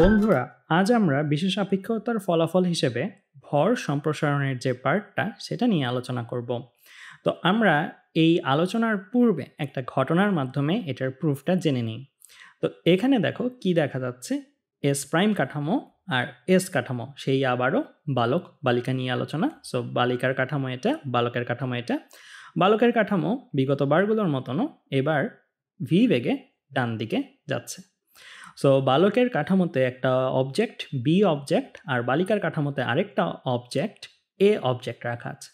বন্ধুরা আজ আমরা বিশেষ আপেক্ষতার ফলাফল হিসেবে ভর সম্প্রসারণের যে পার্টটা সেটা নিয়ে আলোচনা করব তো আমরা এই আলোচনার পূর্বে একটা ঘটনার মাধ্যমে এটার প্রুফটা জেনে নিই তো এখানে দেখো কি দেখা যাচ্ছে এস প্রাইম কাঠামো আর এস কাঠামো সেই আবারও বালক বালিকা নিয়ে আলোচনা সো বালিকার কাঠামো এটা বালকের কাঠামো এটা বালকের কাঠামো বিগত বারগুলোর মতনও এবার ভি বেগে ডান দিকে যাচ্ছে সো বালকের কাঠামোতে একটা অবজেক্ট বি অবজেক্ট আর বালিকার কাঠামোতে আরেকটা অবজেক্ট এ অবজেক্ট রাখা আছে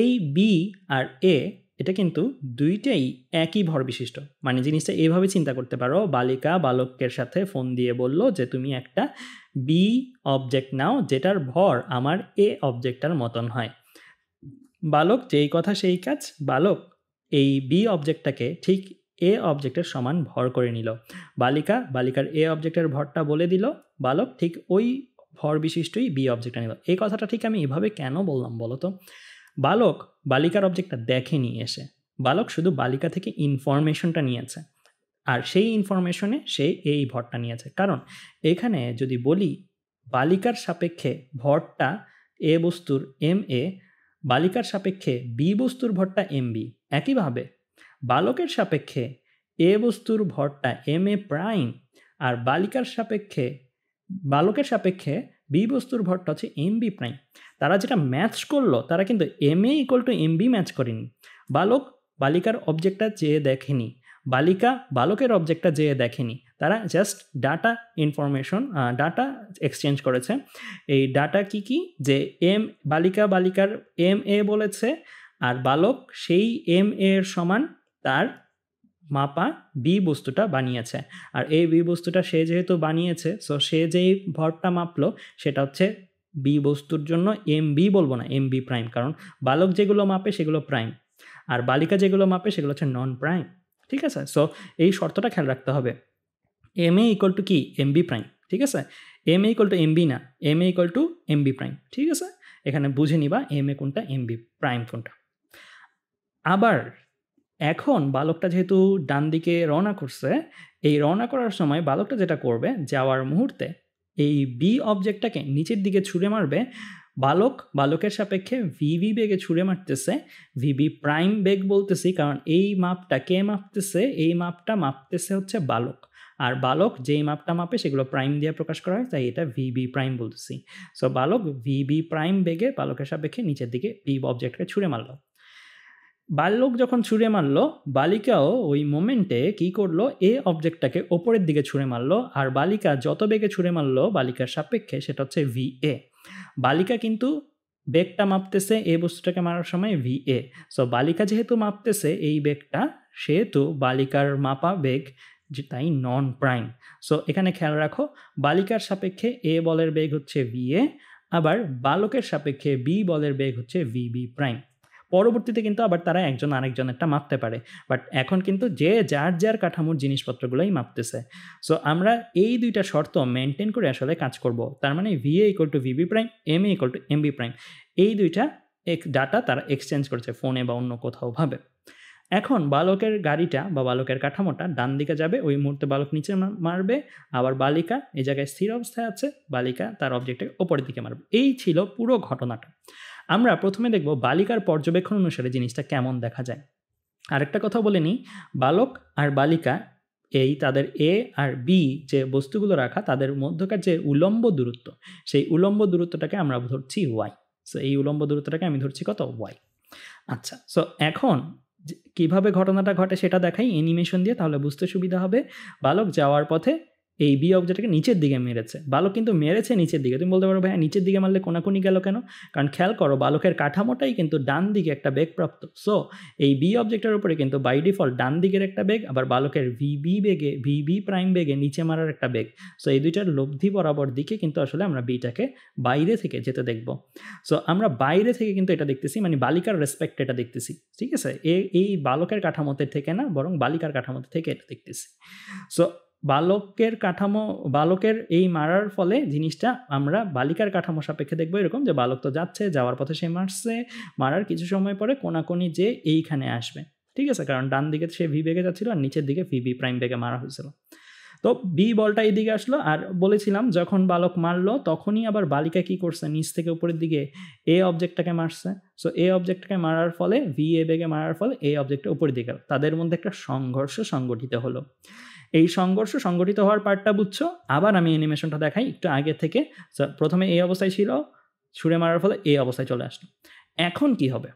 এই বি আর এ এটা কিন্তু দুইটাই একই ভর বিশিষ্ট মানে জিনিসটা এইভাবে চিন্তা করতে পারো বালিকা বালকের সাথে ফোন দিয়ে বলল যে তুমি একটা বি অবজেক্ট নাও যেটার ভর আমার এ অবজেক্টটার মতন হয় বালক যেই কথা সেই কাজ বালক এই বি অবজেক্টটাকে ঠিক এ অবজেক্টের সমান ভর করে নিল বালিকা বালিকার এ অবজেক্টের ভরটা বলে দিল বালক ঠিক ওই ভর বিশিষ্টই বি অবজেক্টটা নিল এই কথাটা ঠিক আমি এভাবে কেন বললাম বলো তো বালক বালিকার অবজেক্টটা দেখেনি এসে বালক শুধু বালিকা থেকে ইনফরমেশনটা নিয়েছে আর সেই ইনফরমেশনে সে এই ভরটা নিয়েছে কারণ এখানে যদি বলি বালিকার সাপেক্ষে ভরটা এ বস্তুর এম এ বালিকার সাপেক্ষে বি বস্তুর ভরটা এম বি একইভাবে বালকের সাপেক্ষে এ বস্তুর ভরটা এম এ প্রাইম আর বালিকার সাপেক্ষে বালকের সাপেক্ষে বি বস্তুর ভরটা হচ্ছে এম বি প্রাইম তারা যেটা ম্যাচ করলো তারা কিন্তু M A equal to M B match করেনি বালক বালিকার অবজেক্টটা চেয়ে দেখেনি বালিকা বালকের অবজেক্টটা যেয়ে দেখেনি তারা just data information data exchange করেছে এই ডাটা কি কি যে এম বালিকা বালিকার এম এ বলেছে আর বালক সেই এম এর সমান তার মাপা বি বস্তুটা বানিয়েছে আর এই বি বস্তুটা সে যেহেতু বানিয়েছে সো সে যেই ভরটা মাপলো সেটা হচ্ছে বি বস্তুর জন্য এম বি বলবো না এম বি প্রাইম কারণ বালক যেগুলো মাপে সেগুলো প্রাইম আর বালিকা যেগুলো মাপে সেগুলো হচ্ছে নন প্রাইম ঠিক আছে সো এই শর্তটা খেয়াল রাখতে হবে এম এ ইকুয়াল টু কি এম বি প্রাইম ঠিক আছে M A equal to M B না M A equal to M B prime ঠিক আছে এখানে বুঝে নিবা এম এ কোনটা এম বি প্রাইম কোনটা আবার এখন বালকটা যেহেতু ডান দিকে রওনা করছে এই রওনা করার সময় বালকটা যেটা করবে যাওয়ার মুহূর্তে এই বি অবজেক্টটাকে নিচের দিকে ছুঁড়ে মারবে বালক বালকের সাপেক্ষে ভিভি বেগে ছুঁড়ে মারতেছে ভিভি প্রাইম বেগ বলতেছি কারণ এই মাপটা কে মাপতেছে এই মাপটা মাপতেছে হচ্ছে বালক আর বালক যেই মাপটা মাপে সেগুলো প্রাইম দিয়ে প্রকাশ করা হয় তাই এটা ভিবি প্রাইম বলতেছি সো বালক ভিবি প্রাইম বেগে বালকের সাপেক্ষে নিচের দিকে বি অবজেক্টকে ছুঁড়ে মারলো বাল্যক যখন ছুঁড়ে মারলো বালিকাও ওই মোমেন্টে কি করলো এ অবজেক্টটাকে ওপরের দিকে ছুঁড়ে মারলো আর বালিকা যত বেগে ছুঁড়ে মারলো বালিকার সাপেক্ষে সেটা হচ্ছে ভি এ বালিকা কিন্তু বেগটা মাপতেছে এ বস্তুটাকে মারার সময় ভি এ সো বালিকা যেহেতু মাপতেছে এই বেগটা সেহেতু বালিকার মাপা বেগ যে তাই নন প্রাইম সো এখানে খেয়াল রাখো বালিকার সাপেক্ষে এ বলের বেগ হচ্ছে ভি এ আবার বালকের সাপেক্ষে বি বলের বেগ হচ্ছে ভি বি প্রাইম পরবর্তীতে কিন্তু আবার তারা একজন একটা মাপতে পারে বাট এখন কিন্তু যে যার যার কাঠামোর জিনিসপত্রগুলোই মাপতেছে সো আমরা এই দুইটা শর্ত মেনটেন করে আসলে কাজ করব তার মানে VA equal to VB prime M A equal to B prime এই দুইটা এক ডাটা তারা এক্সচেঞ্জ করেছে ফোনে বা অন্য কোথাও ভাবে এখন বালকের গাড়িটা বা বালকের কাঠামোটা ডান দিকে যাবে ওই মুহূর্তে বালক নিচে মারবে আবার বালিকা এই জায়গায় স্থির অবস্থায় আছে বালিকা তার অবজেক্টের ওপরের দিকে মারবে এই ছিল পুরো ঘটনাটা আমরা প্রথমে দেখব বালিকার পর্যবেক্ষণ অনুসারে জিনিসটা কেমন দেখা যায় আরেকটা কথা বলে নিই বালক আর বালিকা এই তাদের এ আর বি যে বস্তুগুলো রাখা তাদের মধ্যকার যে উলম্ব দূরত্ব সেই উলম্ব দূরত্বটাকে আমরা ধরছি ওয়াই সো এই উলম্ব দূরত্বটাকে আমি ধরছি কত ওয়াই আচ্ছা সো এখন কিভাবে ঘটনাটা ঘটে সেটা দেখাই অ্যানিমেশন দিয়ে তাহলে বুঝতে সুবিধা হবে বালক যাওয়ার পথে এই বি অবজেক্টটাকে নিচের দিকে মেরেছে বালক কিন্তু মেরেছে নিচের দিকে তুমি বলতে পারো ভাই নিচের দিকে মারলে কোনাকুনি গেল কেন কারণ খেয়াল করো বালকের কাঠামোটাই কিন্তু ডান দিকে একটা বেগ প্রাপ্ত সো এই বি অবজেক্টের উপরে কিন্তু বাই ডিফল্ট ডান দিকের একটা বেগ আবার বালকের ভিবি বেগে ভিবি প্রাইম বেগে নিচে মারার একটা বেগ সো এই দুইটার লব্ধি বরাবর দিকে কিন্তু আসলে আমরা বিটাকে বাইরে থেকে যেতে দেখব সো আমরা বাইরে থেকে কিন্তু এটা দেখতেছি মানে বালিকার রেসপেক্ট এটা দেখতেছি ঠিক আছে এই বালকের কাঠামোতে থেকে না বরং বালিকার কাঠামোতে থেকে এটা দেখতেছি সো বালকের কাঠামো বালকের এই মারার ফলে জিনিসটা আমরা বালিকার কাঠামো সাপেক্ষে দেখবো এরকম যে বালক তো যাচ্ছে যাওয়ার পথে সে মারছে মারার কিছু সময় পরে কোনাকোনি যে এইখানে আসবে ঠিক আছে কারণ ডান দিকে সে ভি বেগে যাচ্ছিল আর নিচের দিকে ভি বি প্রাইম বেগে মারা হয়েছিল তো বি বলটা এইদিকে আসলো আর বলেছিলাম যখন বালক মারলো তখনই আবার বালিকা কি করছে নিচ থেকে উপরের দিকে এ অবজেক্টটাকে মারছে সো এ অবজেক্টটাকে মারার ফলে ভি এ বেগে মারার ফলে এ অবজেক্টটা উপরের দিকে তাদের মধ্যে একটা সংঘর্ষ সংগঠিত হলো এই সংঘর্ষ সংগঠিত হওয়ার পার্টটা বুঝছো আবার আমি অ্যানিমেশনটা দেখাই একটু আগে থেকে প্রথমে এই অবস্থায় ছিল ছুঁড়ে মারার ফলে এই অবস্থায় চলে আসলো এখন কি হবে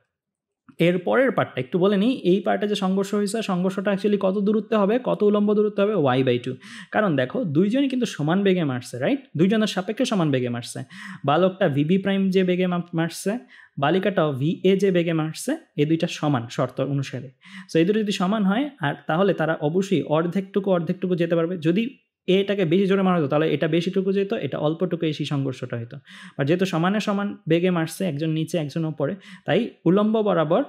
এর পরের পার্টটা একটু বলে নিই এই পার্টে যে সংঘর্ষ হয়েছে সংঘর্ষটা অ্যাকচুয়ালি কত দূরত্বে হবে কত উলম্ব দূরত্ব হবে ওয়াই বাই টু কারণ দেখো দুইজনই কিন্তু সমান বেগে মারছে রাইট দুইজনের সাপেক্ষে সমান বেগে মারছে বালকটা ভিবি প্রাইম যে বেগে মারছে বালিকাটাও ভি এ যে বেগে মারছে এই দুইটা সমান শর্ত অনুসারে সো এই দুটো যদি সমান হয় আর তাহলে তারা অবশ্যই অর্ধেকটুকু অর্ধেকটুকু যেতে পারবে যদি এটাকে বেশি জোরে মারা হতো তাহলে এটা বেশিটুকু যেত এটা অল্পটুকু এই সংঘর্ষটা হতো আর যেহেতু সমানে সমান বেগে মারছে একজন নিচে একজন ওপরে তাই উলম্ব বরাবর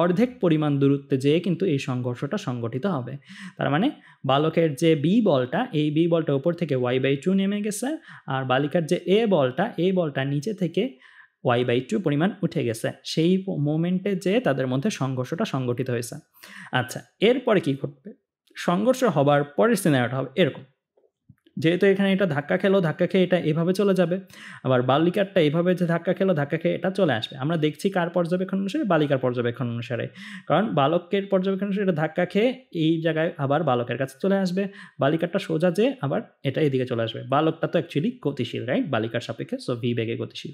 অর্ধেক পরিমাণ দূরত্বে যেয়ে কিন্তু এই সংঘর্ষটা সংগঠিত হবে তার মানে বালকের যে বি বলটা এই বি বলটা ওপর থেকে ওয়াই বাই টু নেমে গেছে আর বালিকার যে এ বলটা এই বলটা নিচে থেকে ওয়াই বাই টু পরিমাণ উঠে গেছে সেই মোমেন্টে যে তাদের মধ্যে সংঘর্ষটা সংগঠিত হয়েছে আচ্ছা এরপরে কি ঘটবে সংঘর্ষ হবার পরের সিনারিওটা হবে এরকম যেহেতু এখানে এটা ধাক্কা খেলো ধাক্কা খেয়ে এটা এভাবে চলে যাবে আবার বালিকারটা এভাবে যে ধাক্কা খেলো ধাক্কা খেয়ে এটা চলে আসবে আমরা দেখছি কার পর্যবেক্ষণ অনুসারে বালিকার পর্যবেক্ষণ অনুসারে কারণ বালকের পর্যবেক্ষণ অনুসারে এটা ধাক্কা খেয়ে এই জায়গায় আবার বালকের কাছে চলে আসবে বালিকারটা সোজা যে আবার এটা এদিকে চলে আসবে বালকটা তো অ্যাকচুয়ালি গতিশীল রাইট বালিকার সাপেক্ষে সো ভি বেগে গতিশীল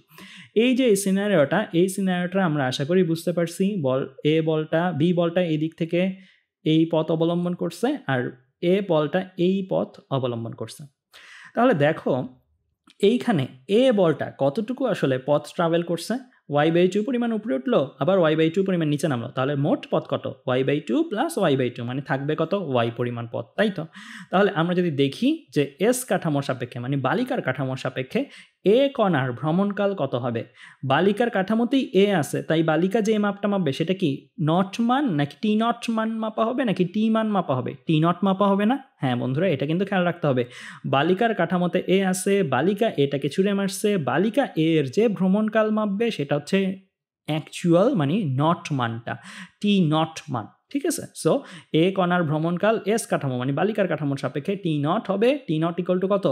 এই যে সিনারিওটা এই সিনারিওটা আমরা আশা করি বুঝতে পারছি বল এ বলটা বি বলটা এই দিক থেকে এই পথ অবলম্বন করছে আর এ বলটা এই পথ অবলম্বন করছে তাহলে দেখো এইখানে এ বলটা কতটুকু আসলে পথ ট্রাভেল করছে ওয়াই বাই টু পরিমাণ উপরে উঠলো আবার ওয়াই বাই টু পরিমাণ নিচে নামলো তাহলে মোট পথ কত Y by two plus Y by two মানে থাকবে কত ওয়াই পরিমাণ পথ তাই তো তাহলে আমরা যদি দেখি যে এস কাঠামোর সাপেক্ষে মানে বালিকার কাঠামোর সাপেক্ষে এ কণার ভ্রমণকাল কত হবে বালিকার কাঠামোতেই এ আছে তাই বালিকা যে মাপটা মাপবে সেটা কি নট মান নাকি টি নট মান মাপা হবে নাকি টি মান মাপা হবে টি নট মাপা হবে না হ্যাঁ বন্ধুরা এটা কিন্তু খেয়াল রাখতে হবে বালিকার কাঠামোতে এ আছে বালিকা এটাকে ছুঁড়ে মারছে বালিকা এর যে ভ্রমণকাল মাপবে সেটা হচ্ছে অ্যাকচুয়াল মানে নট মানটা টি নট মান ঠিক আছে সো এ কণার ভ্রমণকাল এস কাঠামো মানে বালিকার কাঠামোর সাপেক্ষে টি নট হবে টি নট ইকল টু কত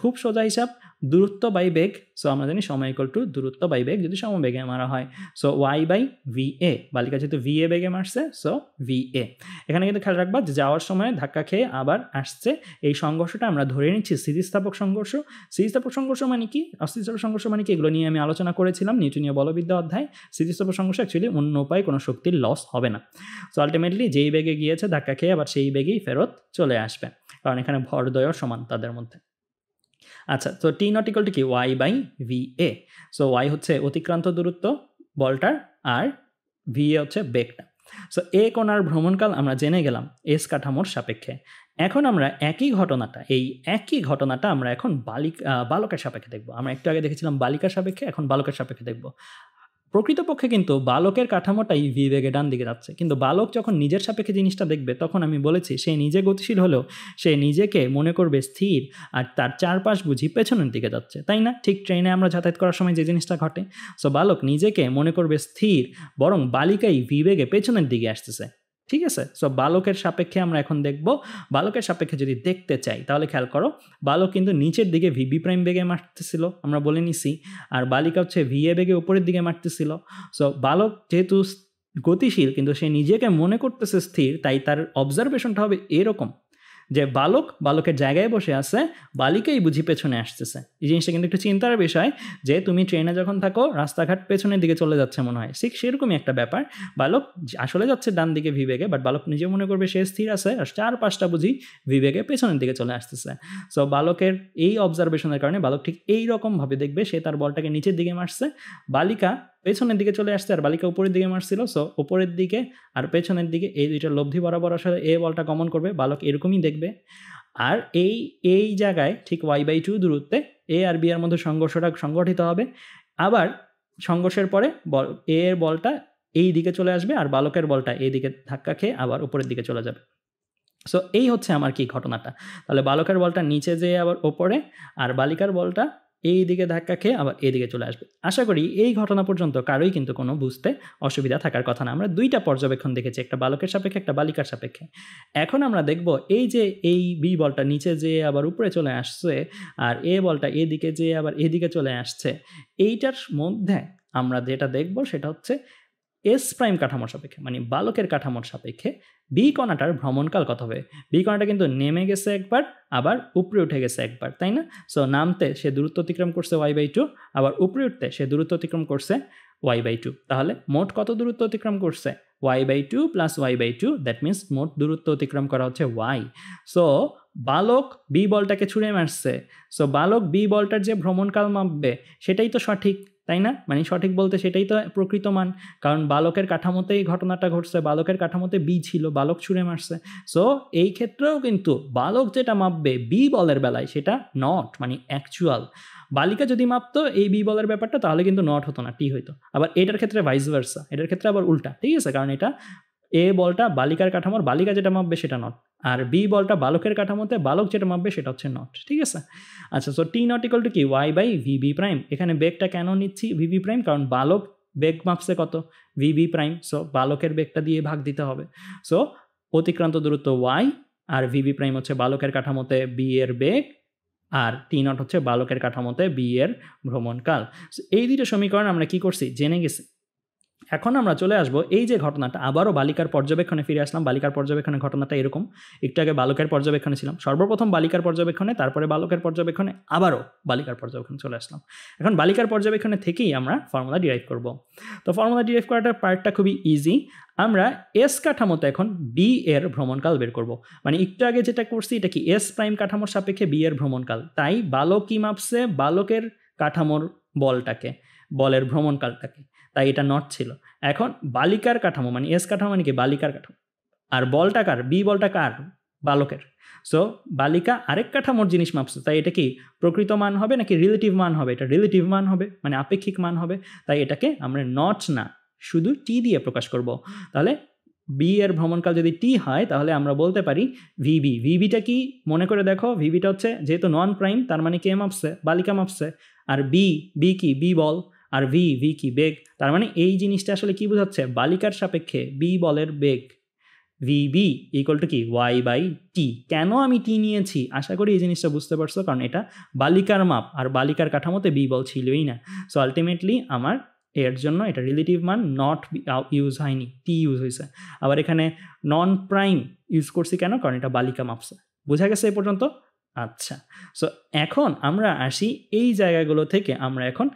খুব সোজা হিসাব দূরত্ব বাই বেগ সো আমরা জানি সময় ইকল টু দূরত্ব বাই বেগ যদি সমবেগে মারা হয় so Y by V A বালিকা যেহেতু ভি এ বেগে মারছে সো ভি এ এখানে কিন্তু খেয়াল রাখবা যে যাওয়ার সময় ধাক্কা খেয়ে আবার আসছে এই সংঘর্ষটা আমরা ধরে নিচ্ছি স্থিতিস্থাপক সংঘর্ষ স্থিতিস্থাপক সংঘর্ষ মানে কি অস্থিতিস্থাপক সংঘর্ষ মানে কি এগুলো নিয়ে আমি আলোচনা করেছিলাম নিউটনীয় বলবিদ্যা অধ্যায় স্থিতিস্থাপক সংঘর্ষ অ্যাকচুয়ালি অন্য উপায় কোনো শক্তির লস হবে না সো আলটিমেটলি যেই বেগে গিয়েছে ধাক্কা খেয়ে আবার সেই বেগেই ফেরত চলে আসবে কারণ এখানে ভরদয় সমান তাদের মধ্যে আচ্ছা তো টি নট ইকলটি কি Y by V A so Y হচ্ছে অতিক্রান্ত দূরত্ব বলটার আর ভি এ হচ্ছে বেগটা সো এ কোনার ভ্রমণকাল আমরা জেনে গেলাম এস কাঠামোর সাপেক্ষে এখন আমরা একই ঘটনাটা এই একই ঘটনাটা আমরা এখন বালিক বালকের সাপেক্ষে দেখব আমরা একটু আগে দেখেছিলাম বালিকার সাপেক্ষে এখন বালকের সাপেক্ষে দেখব প্রকৃতপক্ষে কিন্তু বালকের কাঠামোটাই ভি বেগে ডান দিকে যাচ্ছে কিন্তু বালক যখন নিজের সাপেক্ষে জিনিসটা দেখবে তখন আমি বলেছি সে নিজে গতিশীল হলেও সে নিজেকে মনে করবে স্থির আর তার চারপাশ বুঝি পেছনের দিকে যাচ্ছে তাই না ঠিক ট্রেনে আমরা যাতায়াত করার সময় যে জিনিসটা ঘটে সো বালক নিজেকে মনে করবে স্থির বরং বালিকাই ভি বেগে পেছনের দিকে আসতেছে ঠিক আছে সো বালকের সাপেক্ষে আমরা এখন দেখব বালকের সাপেক্ষে যদি দেখতে চাই তাহলে খেয়াল করো বালক কিন্তু নিচের দিকে ভি বি প্রাইম বেগে মারতেছিল আমরা বলে নিছি আর বালিকা হচ্ছে ভি এ বেগে উপরের দিকে মারতেছিল সো বালক যেহেতু গতিশীল কিন্তু সে নিজেকে মনে করতেছে স্থির তাই তার অবজারভেশনটা হবে এরকম যে বালক বালকের জায়গায় বসে আছে বালিকেই বুঝি পেছনে আসতেছে এই জিনিসটা কিন্তু একটু চিন্তার বিষয় যে তুমি ট্রেনে যখন থাকো রাস্তাঘাট পেছনের দিকে চলে যাচ্ছে মনে হয় ঠিক সেরকমই একটা ব্যাপার বালক আসলে যাচ্ছে ডান দিকে বিবেকে বাট বালক নিজে মনে করবে সে স্থির আছে আর চার পাঁচটা বুঝি বিবেকে পেছনের দিকে চলে আসতেছে সো বালকের এই অবজারভেশনের কারণে বালক ঠিক এই রকমভাবে দেখবে সে তার বলটাকে নিচের দিকে মারছে বালিকা পেছনের দিকে চলে আসছে আর বালিকা উপরের দিকে মারছিল সো উপরের দিকে আর পেছনের দিকে এই দুইটা লব্ধি বরাবর আসলে এ বলটা কমন করবে বালক এরকমই দেখবে আর এই এই জায়গায় ঠিক ওয়াই বাই টু দূরত্বে এ আর বি এর মধ্যে সংঘর্ষটা সংগঠিত হবে আবার সংঘর্ষের পরে বল এ এর বলটা এই দিকে চলে আসবে আর বালকের বলটা এই দিকে ধাক্কা খেয়ে আবার উপরের দিকে চলে যাবে সো এই হচ্ছে আমার কি ঘটনাটা তাহলে বালকের বলটা নিচে যেয়ে আবার ওপরে আর বালিকার বলটা এই দিকে ধাক্কা খেয়ে আবার এদিকে চলে আসবে আশা করি এই ঘটনা পর্যন্ত কারোই কিন্তু কোনো বুঝতে অসুবিধা থাকার কথা না আমরা দুইটা পর্যবেক্ষণ দেখেছি একটা বালকের সাপেক্ষে একটা বালিকার সাপেক্ষে এখন আমরা দেখব এই যে এই বি বলটা নিচে যেয়ে আবার উপরে চলে আসছে আর এ বলটা এদিকে যেয়ে আবার এদিকে চলে আসছে এইটার মধ্যে আমরা যেটা দেখব সেটা হচ্ছে এস প্রাইম কাঠামোর সাপেক্ষে মানে বালকের কাঠামোর সাপেক্ষে বি কণাটার ভ্রমণকাল কত হবে বি কণাটা কিন্তু নেমে গেছে একবার আবার উপরে উঠে গেছে একবার তাই না সো নামতে সে দূরত্ব অতিক্রম করছে ওয়াই বাই টু আবার উপরে উঠতে সে দূরত্ব অতিক্রম করছে ওয়াই বাই টু তাহলে মোট কত দূরত্ব অতিক্রম করছে Y by two plus Y by two that means মোট দূরত্ব অতিক্রম করা হচ্ছে ওয়াই সো বালক বি বলটাকে ছুঁড়ে মারছে সো বালক বি বলটার যে ভ্রমণকাল মাপবে সেটাই তো সঠিক তাই না মানে সঠিক বলতে সেটাই তো প্রকৃত মান কারণ বালকের কাঠামোতেই ঘটনাটা ঘটছে বালকের কাঠামোতে বি ছিল বালক ছুঁড়ে মারছে সো এই ক্ষেত্রেও কিন্তু বালক যেটা মাপবে বি বলের বেলায় সেটা নট মানে অ্যাকচুয়াল বালিকা যদি মাপতো এই বি বলের ব্যাপারটা তাহলে কিন্তু নট হতো না টি হইতো আবার এটার ক্ষেত্রে ভাইস ভার্সা এটার ক্ষেত্রে আবার উল্টা ঠিক আছে কারণ এটা এ বলটা বালিকার কাঠামোর বালিকা যেটা মাপবে সেটা নট আর বি বলটা বালকের কাঠামোতে বালক যেটা মাপবে সেটা হচ্ছে নট ঠিক আছে আচ্ছা so T not equal to কি ওয়াই বাই ভিবি প্রাইম এখানে বেগটা কেন নিচ্ছি ভিবি প্রাইম কারণ বালক বেগ মাপছে কত ভিবি প্রাইম সো বালকের বেগটা দিয়ে ভাগ দিতে হবে সো অতিক্রান্ত দূরত্ব ওয়াই আর ভিবি প্রাইম হচ্ছে বালকের কাঠামোতে বি এর বেগ আর টি নট হচ্ছে বালকের কাঠামোতে বি এর ভ্রমণকাল এই দুটো সমীকরণ আমরা কি করছি জেনে গেছি এখন আমরা চলে আসবো এই যে ঘটনাটা আবারও বালিকার পর্যবেক্ষণে ফিরে আসলাম বালিকার পর্যবেক্ষণে ঘটনাটা এরকম একটু আগে বালকের পর্যবেক্ষণে ছিলাম সর্বপ্রথম বালিকার পর্যবেক্ষণে তারপরে বালকের পর্যবেক্ষণে আবারও বালিকার পর্যবেক্ষণে চলে আসলাম এখন বালিকার পর্যবেক্ষণে থেকেই আমরা ফর্মুলা ডিরাইভ করব তো ফর্মুলা ডিরাইভ করাটার পার্টটা খুবই ইজি আমরা এস কাঠামোতে এখন বি এর ভ্রমণকাল বের করব মানে একটু আগে যেটা করছি এটা কি এস প্রাইম কাঠামোর সাপেক্ষে বি এর ভ্রমণকাল তাই বালক কি মাপসে বালকের কাঠামোর বলটাকে বলের ভ্রমণকালটাকে তাই এটা নট ছিল এখন বালিকার কাঠামো মানে এস কাঠামো মানে কি বালিকার কাঠামো আর বলটা কার বি বলটা কার বালকের সো বালিকা আরেক কাঠামোর জিনিস মাপছে তাই এটা কি প্রকৃত মান হবে নাকি রিলেটিভ মান হবে এটা রিলেটিভ মান হবে মানে আপেক্ষিক মান হবে তাই এটাকে আমরা নট না শুধু টি দিয়ে প্রকাশ করব তাহলে বি এর ভ্রমণকাল যদি টি হয় তাহলে আমরা বলতে পারি ভিবি ভিবিটা কি মনে করে দেখো ভিবিটা হচ্ছে যেহেতু নন প্রাইম তার মানে কে মাপছে বালিকা মাপছে আর বি বি কি বি বল আর ভি ভি কি বেগ তার মানে এই জিনিসটা আসলে কি বোঝাচ্ছে বালিকার সাপেক্ষে বি বলের বেগ ভি বি ইকুয়াল টু কি ওয়াই বাই টি কেন আমি টি নিয়েছি আশা করি এই জিনিসটা বুঝতে পারছো কারণ এটা বালিকার মাপ আর বালিকার কাঠামোতে বি বল ছিলই না সো আলটিমেটলি আমার এর জন্য এটা রিলেটিভ মান নট ইউজ uh, হয়নি টি ইউজ হয়েছে আবার এখানে নন প্রাইম ইউজ করছি কেন কারণ এটা বালিকা মাপসে বোঝা গেছে এ পর্যন্ত আচ্ছা সো এখন আমরা আসি এই জায়গাগুলো থেকে আমরা এখন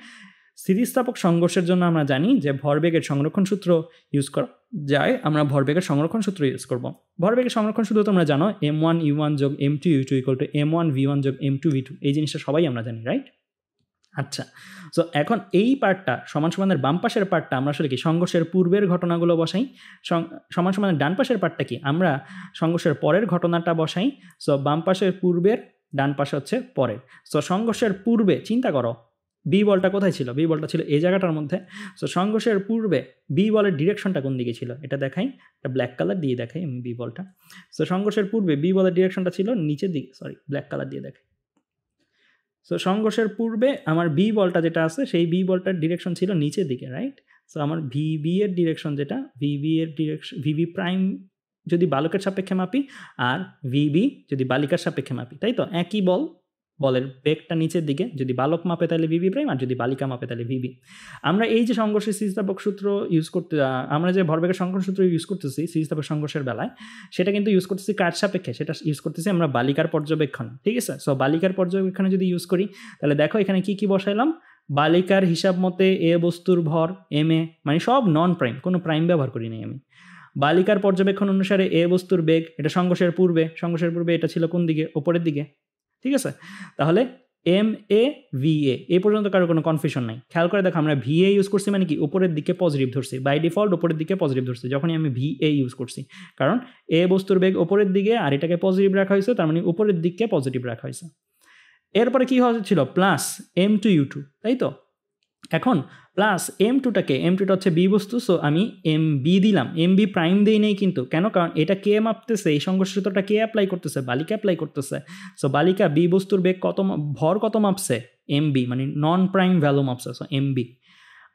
স্থিতিস্থাপক সংঘর্ষের জন্য আমরা জানি যে ভরবেগের সংরক্ষণ সূত্র ইউজ করা যায় আমরা ভরবেগের সংরক্ষণ সূত্র ইউজ করব ভরবেগের সংরক্ষণ সূত্র তোমরা জানো এম ওয়ান ইউ ওয়ান যোগ M two U two equal to M one V one যোগ এম টু ভি টু এই জিনিসটা সবাই আমরা জানি রাইট আচ্ছা সো এখন এই পার্টটা সমান সমানের বাম পাশের পার্টটা আমরা আসলে কি সংঘর্ষের পূর্বের ঘটনাগুলো বসাই সমান সমানের ডান পাশের পার্টটা কি আমরা সংঘর্ষের পরের ঘটনাটা বসাই সো বাম পাশের পূর্বের ডান পাশে হচ্ছে পরের সো সংঘর্ষের পূর্বে চিন্তা করো বি বলটা কোথায় ছিল বি বলটা ছিল এই জায়গাটার মধ্যে সো সংঘর্ষের পূর্বে বি বলের ডিরেকশনটা কোন দিকে ছিল এটা দেখাই এটা ব্ল্যাক কালার দিয়ে দেখাই আমি বি বলটা সো সংঘর্ষের পূর্বে বি বলের ডিরেকশনটা ছিল নিচের দিকে সরি ব্ল্যাক কালার দিয়ে দেখাই সো সংঘর্ষের পূর্বে আমার বি বলটা যেটা আছে সেই বি বলটার ডিরেকশন ছিল নিচের দিকে রাইট সো আমার ভিবি এর ডিরেকশন যেটা ভিবি এর ডিরেকশন ভিবি প্রাইম যদি বালকের সাপেক্ষে মাপি আর ভিবি যদি বালিকার সাপেক্ষে মাপি তাই তো একই বল বলের বেগটা নিচের দিকে যদি বালক মাপে তাহলে ভিবি প্রাইম আর যদি বালিকা মাপে তাহলে ভিবি আমরা এই যে সংঘর্ষের স্থিতিস্থাপক সূত্র ইউজ করতে আমরা যে ভরবেগের সংঘর্ষ সূত্র ইউজ করতেছি স্থিতিস্থাপক সংঘর্ষের বেলায় সেটা কিন্তু ইউজ করতেছি কার সাপেক্ষে সেটা ইউজ করতেছি আমরা বালিকার পর্যবেক্ষণ ঠিক আছে সো বালিকার পর্যবেক্ষণে যদি ইউজ করি তাহলে দেখো এখানে কি কি বসাইলাম বালিকার হিসাব মতে এ বস্তুর ভর এম এ মানে সব নন প্রাইম কোনো প্রাইম ব্যবহার করি নাই আমি বালিকার পর্যবেক্ষণ অনুসারে এ বস্তুর বেগ এটা সংঘর্ষের পূর্বে সংঘর্ষের পূর্বে এটা ছিল কোন দিকে ওপরের দিকে ঠিক আছে তাহলে এম এ ভি এ এ পর্যন্ত কারো কোনো কনফিউশন নাই খেয়াল করে দেখো আমরা ভি এ ইউজ করছি মানে কি উপরের দিকে পজিটিভ ধরছি বাই ডিফল্ট উপরের দিকে পজিটিভ ধরছি যখনই আমি ভি এ ইউজ করছি কারণ এ বস্তুর বেগ উপরের দিকে আর এটাকে পজিটিভ রাখা হয়েছে তার মানে উপরের দিকে পজিটিভ রাখা হয়েছে এরপরে কী হয়েছিল plus M two U two তাই তো এখন প্লাস এম টুটাকে এম টুটা হচ্ছে বি বস্তু সো আমি এম বি দিলাম এম বি প্রাইম দিই নেই কিন্তু কেন কারণ এটা কে মাপতেছে এই সংঘর্ষটা কে অ্যাপ্লাই করতেছে বালিকা অ্যাপ্লাই করতেছে সো বালিকা বি বস্তুর বেগ কত ভর কত মাপছে এম বি মানে নন প্রাইম ভ্যালু মাপছে সো এম বি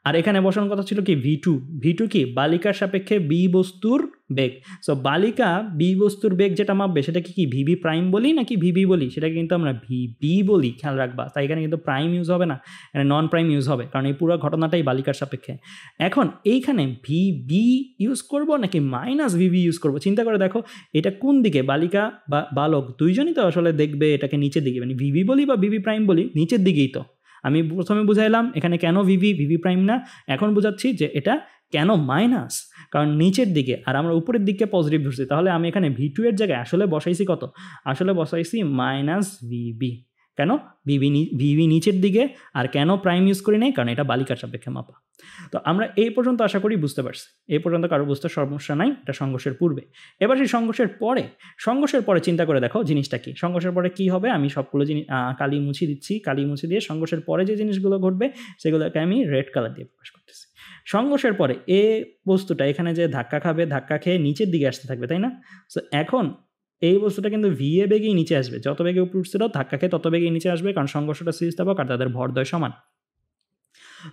আর এখানে বসানোর কথা ছিল কি ভি টু ভি টু কি বালিকার সাপেক্ষে বি বস্তুর বেগ সো বালিকা বি বস্তুর বেগ যেটা মাপবে সেটাকে কি ভিভি প্রাইম বলি নাকি ভিভি বলি সেটাকে কিন্তু আমরা ভিবি বলি খেয়াল রাখবা তাই এখানে কিন্তু প্রাইম ইউজ হবে না এখানে নন প্রাইম ইউজ হবে কারণ এই পুরো ঘটনাটাই বালিকার সাপেক্ষে এখন এইখানে ভিবি ইউজ করব নাকি মাইনাস ভিবি ইউজ করব চিন্তা করে দেখো এটা কোন দিকে বালিকা বা বালক দুইজনই তো আসলে দেখবে এটাকে নিচের দিকে মানে ভিভি বলি বা ভিভি প্রাইম বলি নিচের দিকেই তো আমি প্রথমে বুঝাইলাম এখানে কেন ভিভি ভিভি প্রাইম না এখন বোঝাচ্ছি যে এটা কেন মাইনাস কারণ নিচের দিকে আর আমরা উপরের দিকে পজিটিভ ধরছি তাহলে আমি এখানে ভি টু এর জায়গায় আসলে বসাইছি কত আসলে বসাইছি মাইনাস ভিবি কেন ভিভি ভিভি নিচের দিকে আর কেন প্রাইম ইউজ করি নাই কারণ এটা বালিকার সাপেক্ষে মাপা তো আমরা এই পর্যন্ত আশা করি বুঝতে পারছি এই পর্যন্ত কারো বুঝতে সমস্যা নাই এটা সংঘর্ষের পূর্বে এবার সেই সংঘর্ষের পরে সংঘর্ষের পরে চিন্তা করে দেখো জিনিসটা কি সংঘর্ষের পরে কি হবে আমি সবগুলো জিনিস কালি মুছি দিচ্ছি কালি মুছি দিয়ে সংঘর্ষের পরে যে জিনিসগুলো ঘটবে সেগুলোকে আমি রেড কালার দিয়ে প্রকাশ করতেছি সংঘর্ষের পরে এ বস্তুটা এখানে যে ধাক্কা খাবে ধাক্কা খেয়ে নিচের দিকে আসতে থাকবে তাই না তো এখন এই বস্তুটা কিন্তু ভিএ বেগেই নিচে আসবে যত বেগে উপরে উঠছিল ধাক্কা খেয়ে তত বেগেই নিচে আসবে কারণ সংঘর্ষটা স্থিতিস্থাপক আর তাদের ভরদয় সমান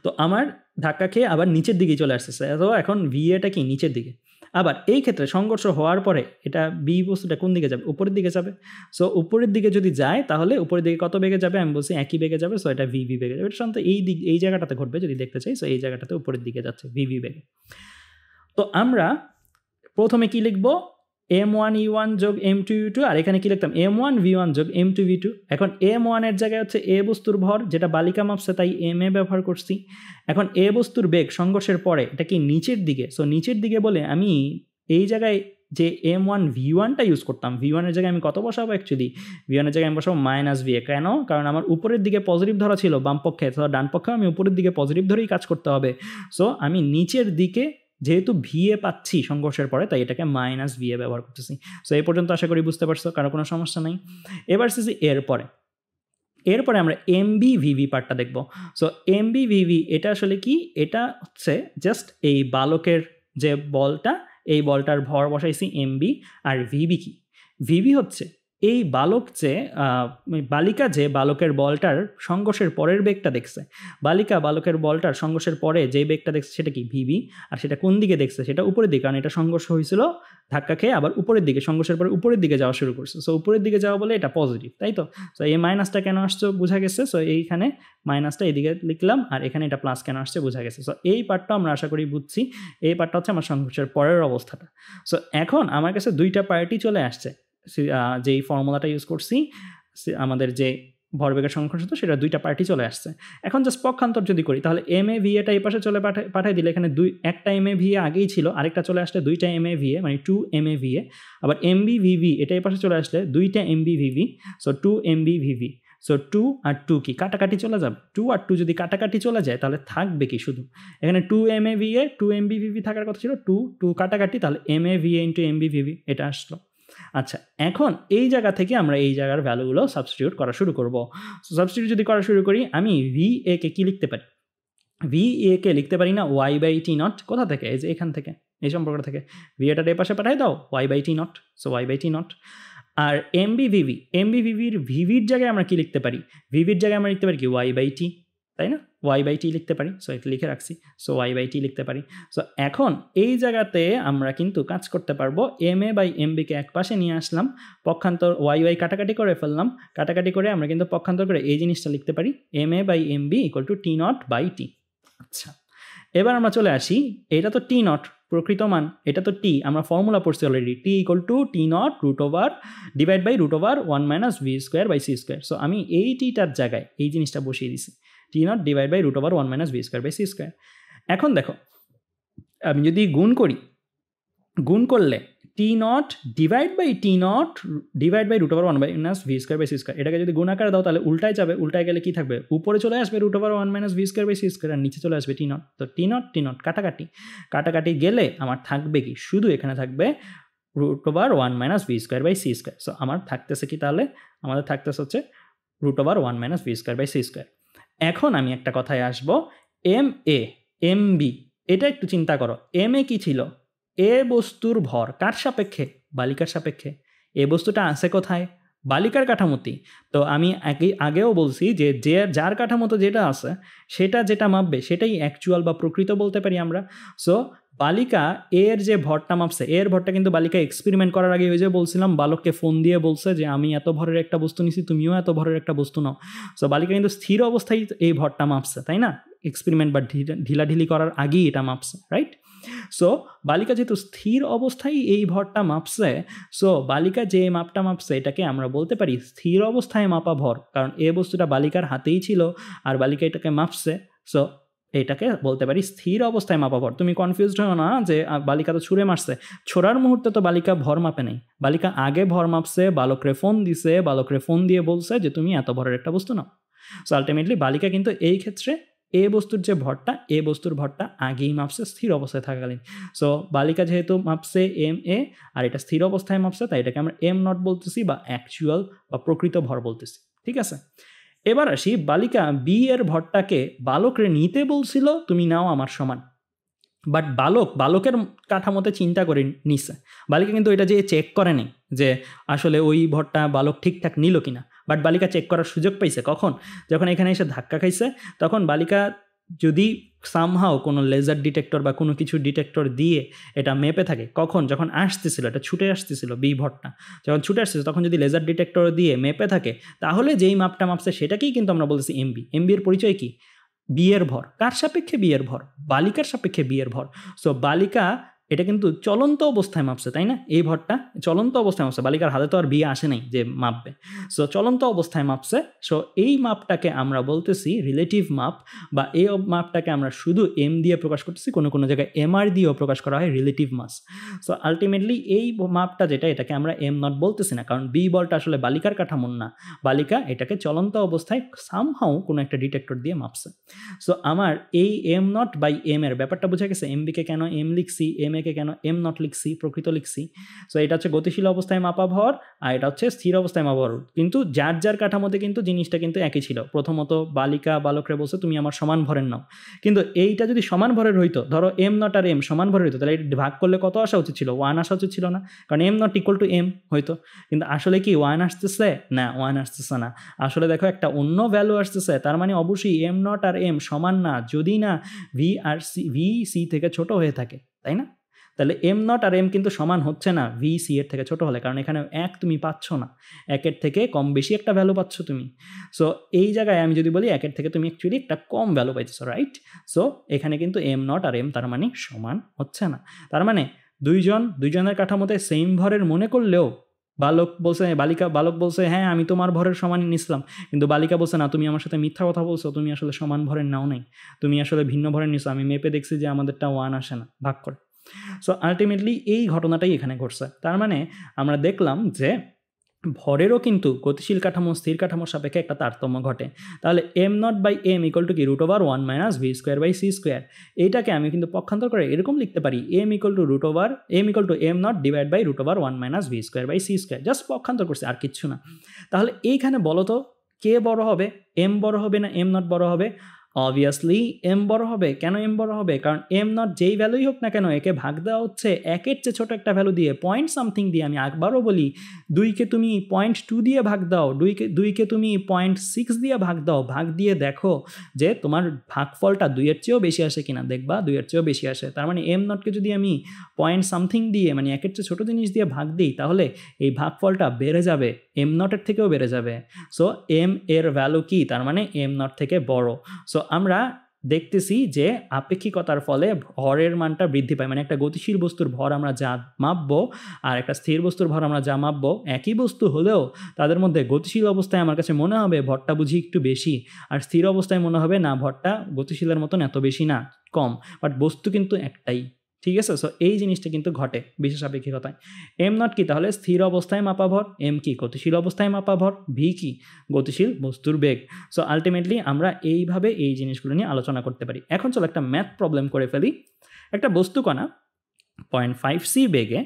তো আমার ধাক্কা খেয়ে আবার নিচের দিকেই চলে আসতেছে অথবা এখন ভিএটা কি নিচের দিকে আবার এই ক্ষেত্রে সংঘর্ষ হওয়ার পরে এটা বি বস্তুটা কোন দিকে যাবে উপরের দিকে যাবে সো উপরের দিকে যদি যায় তাহলে উপরের দিকে কত বেগে যাবে আমি বলছি একই বেগে যাবে সো এটা ভি ভি বেগে যাবে এটা সন্ত এই দিক এই জায়গাটাতে ঘটবে যদি দেখতে চাই সো এই জায়গাটাতে উপরের দিকে যাচ্ছে ভি ভি বেগে তো আমরা প্রথমে কি লিখবো এম ওয়ান ই ওয়ান যোগ এম টু ইউ টু আর এখানে কি লিখতাম এম ওয়ান ভি ওয়ান যোগ এম টু ভি টু এখন এম ওয়ানের জায়গায় হচ্ছে এ বস্তুর ভর যেটা বালিকা মাপছে তাই এম এ ব্যবহার করছি এখন এ বস্তুর বেগ সংঘর্ষের পরে এটা কি নিচের দিকে সো নিচের দিকে বলে আমি এই জায়গায় যে এম ওয়ান ভি ওয়ানটা ইউজ করতাম ভি ওয়ানের জায়গায় আমি কত বসাবো অ্যাকচুয়ালি ভি ওয়ানের জায়গায় আমি বসাবো মাইনাস ভি এ কেন কারণ আমার উপরের দিকে পজিটিভ ধরা ছিল বাম পক্ষে তো ডান পক্ষে আমি উপরের দিকে পজিটিভ ধরেই কাজ করতে হবে সো আমি নিচের দিকে যেহেতু ভি এ পাচ্ছি সংঘর্ষের পরে তাই এটাকে মাইনাস ভি এ ব্যবহার করতেছি সো এই পর্যন্ত আশা করি বুঝতে পারছো কারো কোনো সমস্যা নাই এবার সিসি এর পরে এরপরে আমরা এম ভি ভিভি পার্টটা দেখব সো এম ভি ভিভি এটা আসলে কি এটা হচ্ছে জাস্ট এই বালকের যে বলটা এই বলটার ভর বসাইছি এম বি আর ভিবি কি ভিবি হচ্ছে এই বালক যে বালিকা যে বালকের বলটার সংঘর্ষের পরের বেগটা দেখছে বালিকা বালকের বলটার সংঘর্ষের পরে যে বেগটা দেখছে সেটা কি ভিবি আর সেটা কোন দিকে দেখছে সেটা উপরের দিকে কারণ এটা সংঘর্ষ হয়েছিল ধাক্কা খেয়ে আবার উপরের দিকে সংঘর্ষের পরে উপরের দিকে যাওয়া শুরু করছে সো উপরের দিকে যাওয়া বলে এটা পজিটিভ তাই তো সো এই মাইনাসটা কেন আসছে বোঝা গেছে সো এইখানে মাইনাসটা এদিকে লিখলাম আর এখানে এটা প্লাস কেন আসছে বোঝা গেছে সো এই পার্টটা আমরা আশা করি বুঝছি এই পার্টটা হচ্ছে আমার সংঘর্ষের পরের অবস্থাটা সো এখন আমার কাছে দুইটা পার্টি চলে আসছে যেই ফর্মুলাটা ইউজ করছি আমাদের যে ভরবেগের সংঘর্ষ শুধু সেটা দুইটা পার্টি চলে আসছে এখন জাস্ট পক্ষান্তর যদি করি তাহলে এম এ ভিএটা এই পাশে চলে পাঠায় পাঠাই দিলে এখানে দুই একটা এম এ ভিএ আগেই ছিল আরেকটা চলে আসলে দুইটা এম এ ভিএ মানে টু এম এ ভিএ আবার এম বি ভিভি এটা এই পাশে চলে আসলে দুইটা M B VV so two M B VV so two আর টু কি কাটাকাটি চলে যাবে টু আর টু যদি কাটাকাটি চলে যায় তাহলে থাকবে কি শুধু এখানে two M A VA two M B VV থাকার কথা ছিল টু টু কাটাকাটি তাহলে M A VA into M B VV এটা আসলো আচ্ছা এখন এই জায়গা থেকে আমরা এই জায়গার ভ্যালুগুলো সাবস্টিটিউট করা শুরু করব সাবস্টিটিউট যদি করা শুরু করি আমি ভি এ কে কী লিখতে পারি ভি এ কে লিখতে পারি না ওয়াই বাই টি নট কোথা থেকে এই যে এখান থেকে এই সম্পর্ক থেকে ভি এটার এ পাশে পাঠাই দাও Y by T not so Y by T not আর এমবি ভিভি এমবি ভিভির ভিভির জায়গায় আমরা কী লিখতে পারি ভিভির জায়গায় আমরা লিখতে পারি কি ওয়াই বাই টি তাই না ওয়াই বাই টি লিখতে পারি সো এটা লিখে রাখছি সো ওয়াই বাই টি লিখতে পারি সো এখন এই জায়গাতে আমরা কিন্তু কাজ করতে পারবো এম এ বাই এমবিকে এক পাশে নিয়ে আসলাম পক্ষান্তর ওয়াই ওয়াই কাটাকাটি করে ফেললাম কাটাকাটি করে আমরা কিন্তু পক্ষান্তর করে এই জিনিসটা লিখতে পারি M A by M B equal to T not by T আচ্ছা এবার আমরা চলে আসি এটা তো টি নট প্রকৃত মান এটা তো টি আমরা ফর্মুলা পড়ছি already T equal to T not root over divide by root over one minus V square by C square so আমি এই টিটার জায়গায় এই জিনিসটা বসিয়ে দিছি T not divide by root over one minus B square by C square এখন দেখো আমি যদি গুণ করি গুণ করলে T not divide by T not divide by root over one minus V square by C square এটাকে যদি গুণ আকারে দাও তাহলে উল্টায় যাবে উল্টায় গেলে কী থাকবে উপরে চলে আসবে root over one minus V square by C square আর নিচে চলে আসবে টি নট তো টি নট টি নট কাটাকাটি কাটাকাটি গেলে আমার থাকবে কি শুধু এখানে থাকবে root over one minus V square by C square so আমার থাকতেছে কি তাহলে আমাদের থাকতেছে হচ্ছে root over one minus V square by C square এখন আমি একটা কথায় আসব এম এ এম বি এটা একটু চিন্তা করো এম এ কী ছিল এ বস্তুর ভর কার সাপেক্ষে বালিকার সাপেক্ষে এ বস্তুটা আছে কোথায় বালিকার কাঠামোতেই তো আমি একই আগেও বলছি যে যে যার কাঠামোতে যেটা আছে সেটা যেটা মাপবে সেটাই অ্যাকচুয়াল বা প্রকৃত বলতে পারি আমরা সো বালিকা এর যে ভরটা মাপছে এর ভরটা কিন্তু বালিকা এক্সপেরিমেন্ট করার আগে ওই যে বলছিলাম বালককে ফোন দিয়ে বলছে যে আমি এত ভরের একটা বস্তু নিছি তুমিও এত ভরের একটা বস্তু নাও সো বালিকা কিন্তু স্থির অবস্থায় এই ভরটা মাপছে তাই না এক্সপেরিমেন্ট বা ঢিলাঢিলি করার আগেই এটা মাপছে রাইট সো বালিকা যেহেতু স্থির অবস্থায় এই ভরটা মাপছে সো বালিকা যে মাপটা মাপছে এটাকে আমরা বলতে পারি স্থির অবস্থায় মাপা ভর কারণ এ বস্তুটা বালিকার হাতেই ছিল আর বালিকা এটাকে মাপছে সো এটাকে বলতে পারি স্থির অবস্থায় মাপা ভর তুমি কনফিউজড হও না যে বালিকা তো ছুঁড়ে মারছে ছোড়ার মুহূর্তে তো বালিকা ভর মাপে নেই বালিকা আগে ভর মাপছে বালকরে ফোন দিছে বালকরে ফোন দিয়ে বলছে যে তুমি এত ভরের একটা বস্তু নাও সো আলটিমেটলি বালিকা কিন্তু এই ক্ষেত্রে এ বস্তুর যে ভরটা এ বস্তুর ভরটা আগেই মাপছে স্থির অবস্থায় থাকাকালীন সো বালিকা যেহেতু মাপছে এম এ আর এটা স্থির অবস্থায় মাপছে তাই এটাকে আমরা এম নট বলতেছি বা অ্যাকচুয়াল বা প্রকৃত ভর বলতেছি ঠিক আছে এবার আসি বালিকা বি এর ভট্টাকে বালকরে নিতে বলছিল তুমি নাও আমার সমান বাট বালক বালকের কাঠামোতে চিন্তা করে নিছে বালিকা কিন্তু এটা যে চেক করেনি যে আসলে ওই ভরটা বালক ঠিকঠাক নিল কিনা বাট বালিকা চেক করার সুযোগ পাইছে কখন যখন এখানে এসে ধাক্কা খাইছে তখন বালিকা যদি সামহাও কোনো লেজার ডিটেক্টর বা কোনো কিছু ডিটেক্টর দিয়ে এটা মেপে থাকে কখন যখন আসতেছিল এটা ছুটে আসতেছিল ভটটা যখন ছুটে আসতেছিল তখন যদি লেজার ডিটেক্টর দিয়ে মেপে থাকে তাহলে যেই মাপটা মাপছে সেটাকেই কিন্তু আমরা বলতেছি এমবি এমবির পরিচয় কি বিয়ের ভর কার সাপেক্ষে বিয়ের ভর বালিকার সাপেক্ষে বিয়ের ভর সো বালিকা এটা কিন্তু চলন্ত অবস্থায় মাপছে তাই না এই ভরটা চলন্ত অবস্থায় মাপছে বালিকার হাতে তো আর বিয়ে আসে নাই যে মাপবে সো চলন্ত অবস্থায় মাপছে সো এই মাপটাকে আমরা বলতেছি রিলেটিভ মাপ বা এই মাপটাকে আমরা শুধু এম দিয়ে প্রকাশ করতেছি কোনো কোনো জায়গায় এমআর দিয়েও প্রকাশ করা হয় রিলেটিভ মাস সো আলটিমেটলি এই মাপটা যেটা এটাকে আমরা এম নট বলতেছি না কারণ বি বলটা আসলে বালিকার কাঠামোন না বালিকা এটাকে চলন্ত অবস্থায় সামহাও কোনো একটা ডিটেক্টর দিয়ে মাপছে সো আমার এই এম নট বাই এম এর ব্যাপারটা বোঝা গেছে এম বিকে কেন এম লিখছি এম এ একে কেন এম নট লিখছি প্রকৃত লিখছি সো এটা হচ্ছে গতিশীল অবস্থায় মাপা ভর আর এটা হচ্ছে স্থির অবস্থায় মাপা ভর কিন্তু যার যার কাঠামোতে কিন্তু জিনিসটা কিন্তু একই ছিল প্রথমত বালিকা বালকরা বলছে তুমি আমার সমান ভরের নাও কিন্তু এইটা যদি সমান ভরের হইতো ধরো এম নট আর এম সমান ভরের হইতো তাহলে এটা ভাগ করলে কত আসা উচিত ছিল ওয়ান আসা উচিত ছিল না কারণ M not equal to M হইতো কিন্তু আসলে কি ওয়ান আসতেছে না ওয়ান আসতেছে না আসলে দেখো একটা অন্য ভ্যালু আসতেছে তার মানে অবশ্যই এম নট আর এম সমান না যদি না ভি আর সি ভি সি থেকে ছোট হয়ে থাকে তাই না তাহলে এম নট আর এম কিন্তু সমান হচ্ছে না ভি সি এর থেকে ছোট হলে কারণ এখানে এক তুমি পাচ্ছ না একের থেকে কম বেশি একটা ভ্যালু পাচ্ছ তুমি সো এই জায়গায় আমি যদি বলি একের থেকে তুমি অ্যাকচুয়ালি একটা কম ভ্যালু পাইতেছো রাইট সো এখানে কিন্তু এম নট আর এম তার মানে সমান হচ্ছে না তার মানে দুইজন দুইজনের কাঠামোতে সেম ভরের মনে করলেও বালক বলছে বালিকা বালক বলছে হ্যাঁ আমি তোমার ভরের সমানই নিছিলাম কিন্তু বালিকা বলছে না তুমি আমার সাথে মিথ্যা কথা বলছো তুমি আসলে সমান ভরের নাও নাই তুমি আসলে ভিন্ন ভরের নিছো আমি মেপে দেখছি যে আমাদেরটা ওয়ান আসে না ভাগ করে সো আলটিমেটলি এই ঘটনাটাই এখানে ঘটছে তার মানে আমরা দেখলাম যে ভরেরও কিন্তু গতিশীল কাঠামো স্থির কাঠামোর সাপেক্ষে একটা তারতম্য ঘটে তাহলে M not by M equal to কি root over one minus V square by C square এইটাকে আমি কিন্তু পক্ষান্তর করে এরকম লিখতে পারি M equal to root over M equal to M not divide by root over one minus V square by C square just পক্ষান্তর করছে আর কিচ্ছু না তাহলে এইখানে বলো তো কে বড় হবে এম বড় হবে না এম নট বড় হবে অবভিয়াসলি এম বড় হবে কেন এম বড় হবে কারণ এম নট যেই ভ্যালুই হোক না কেন একে ভাগ দেওয়া হচ্ছে একের চেয়ে ছোট একটা ভ্যালু দিয়ে পয়েন্ট সামথিং দিয়ে আমি একবারও বলি দুইকে তুমি পয়েন্ট টু দিয়ে ভাগ দাও দুইকে দুইকে তুমি পয়েন্ট সিক্স দিয়ে ভাগ দাও ভাগ দিয়ে দেখো যে তোমার ভাগফলটা দুইয়ের চেয়েও বেশি আসে কিনা দেখবা দুইয়ের চেয়েও বেশি আসে তার মানে এম নটকে যদি আমি পয়েন্ট সামথিং দিয়ে মানে একের চেয়ে ছোটো জিনিস দিয়ে ভাগ দিই তাহলে এই ভাগফলটা বেড়ে যাবে এম নটের থেকেও বেড়ে যাবে সো এম এর ভ্যালু কি তার মানে এম নট থেকে বড় সো আমরা দেখতেছি যে আপেক্ষিকতার ফলে ভরের মানটা বৃদ্ধি পায় মানে একটা গতিশীল বস্তুর ভর আমরা যা মাপবো আর একটা স্থির বস্তুর ভর আমরা যা মাপবো একই বস্তু হলেও তাদের মধ্যে গতিশীল অবস্থায় আমার কাছে মনে হবে ভরটা বুঝি একটু বেশি আর স্থির অবস্থায় মনে হবে না ভরটা গতিশীলের মতন এত বেশি না কম বাট বস্তু কিন্তু একটাই ঠিক আছে সো এই জিনিসটা কিন্তু ঘটে বিশেষ আপেক্ষিকতায় এম নট কি তাহলে স্থির অবস্থায় মাপা ভর এম কি গতিশীল অবস্থায় মাপা ভর ভি কি গতিশীল বস্তুর বেগ সো আলটিমেটলি আমরা এইভাবে এই জিনিসগুলো নিয়ে আলোচনা করতে পারি এখন চলো একটা ম্যাথ প্রবলেম করে ফেলি একটা বস্তু কণা পয়েন্ট ফাইভ সি বেগে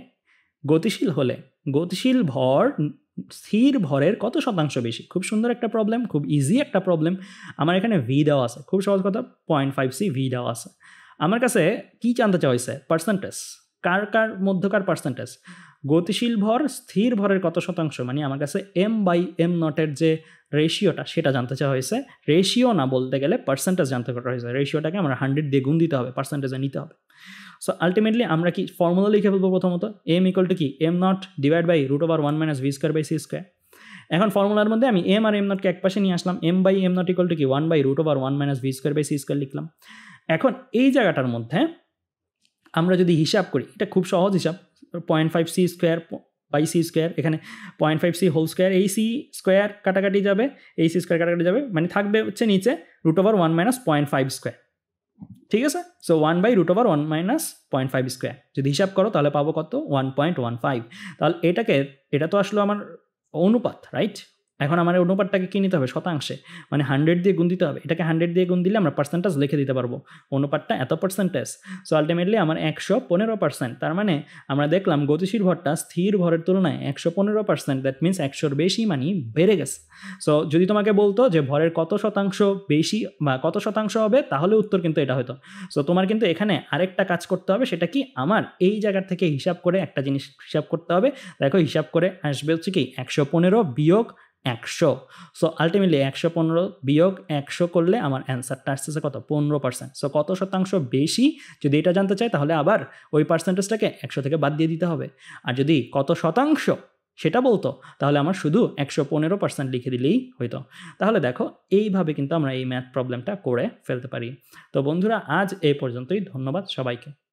গতিশীল হলে গতিশীল ভর স্থির ভরের কত শতাংশ বেশি খুব সুন্দর একটা প্রবলেম খুব ইজি একটা প্রবলেম আমার এখানে ভি দেওয়া আছে খুব সহজ কথা পয়েন্ট ফাইভ সি ভি দেওয়া আছে আমার কাছে কি জানতে চাওয়া হয়েছে পার্সেন্টেজ কার কার মধ্যকার পার্সেন্টেজ গতিশীল ভর স্থির ভরের কত শতাংশ মানে আমার কাছে এম বাই এম নটের যে রেশিওটা সেটা জানতে চাওয়া হয়েছে রেশিও না বলতে গেলে পার্সেন্টেজ জানতে করা হয়েছে রেশিওটাকে আমরা হান্ড্রেড দিয়ে গুণ দিতে হবে পার্সেন্টেজে নিতে হবে সো আলটিমেটলি আমরা কি ফর্মুলা লিখে বলবো প্রথমত এম ইকুয়াল টু কি M not divide by root over one minus V square by C square এখন ফর্মুলার মধ্যে আমি এম আর এম নটকে এক পাশে নিয়ে আসলাম M by M not equal to কি one by root over one minus V square by C square লিখলাম এখন এই জায়গাটার মধ্যে আমরা যদি হিসাব করি এটা খুব সহজ হিসাব point five C square by C square এখানে point five C whole square এই সি স্কোয়ার কাটাকাটি যাবে এই সি স্কোয়ার কাটাকাটি যাবে মানে থাকবে হচ্ছে নিচে root over one minus point five square ঠিক আছে so one by root over one minus point five square যদি হিসাব করো তাহলে পাবো কত ওয়ান পয়েন্ট ওয়ান ফাইভ তাহলে এটাকে এটা তো আসলো আমার অনুপাত রাইট এখন আমার অনুপাতটাকে কী নিতে হবে শতাংশে মানে হান্ড্রেড দিয়ে গুণ দিতে হবে এটাকে হান্ড্রেড দিয়ে গুণ দিলে আমরা পার্সেন্টেজ লিখে দিতে পারবো অনুপাতটা এত পার্সেন্টেজ সো আলটিমেটলি আমার একশো পনেরো পার্সেন্ট তার মানে আমরা দেখলাম গতিশীল ভরটা স্থির ভরের তুলনায় একশো পনেরো পার্সেন্ট দ্যাট মিনস একশোর বেশি মানি বেড়ে গেছে সো যদি তোমাকে বলতো যে ভরের কত শতাংশ বেশি বা কত শতাংশ হবে তাহলে উত্তর কিন্তু এটা হতো সো তোমার কিন্তু এখানে আরেকটা কাজ করতে হবে সেটা কি আমার এই জায়গার থেকে হিসাব করে একটা জিনিস হিসাব করতে হবে দেখো হিসাব করে আসবে হচ্ছে কি একশো পনেরো বিয়োগ একশো সো আলটিমেটলি একশো পনেরো বিয়োগ একশো করলে আমার অ্যান্সারটা আসতেছে কত পনেরো পার্সেন্ট সো কত শতাংশ বেশি যদি এটা জানতে চাই তাহলে আবার ওই পার্সেন্টেজটাকে একশো থেকে বাদ দিয়ে দিতে হবে আর যদি কত শতাংশ সেটা বলতো তাহলে আমার শুধু একশো পনেরো পার্সেন্ট লিখে দিলেই হইতো তাহলে দেখো এইভাবে কিন্তু আমরা এই ম্যাথ প্রবলেমটা করে ফেলতে পারি তো বন্ধুরা আজ এ পর্যন্তই ধন্যবাদ সবাইকে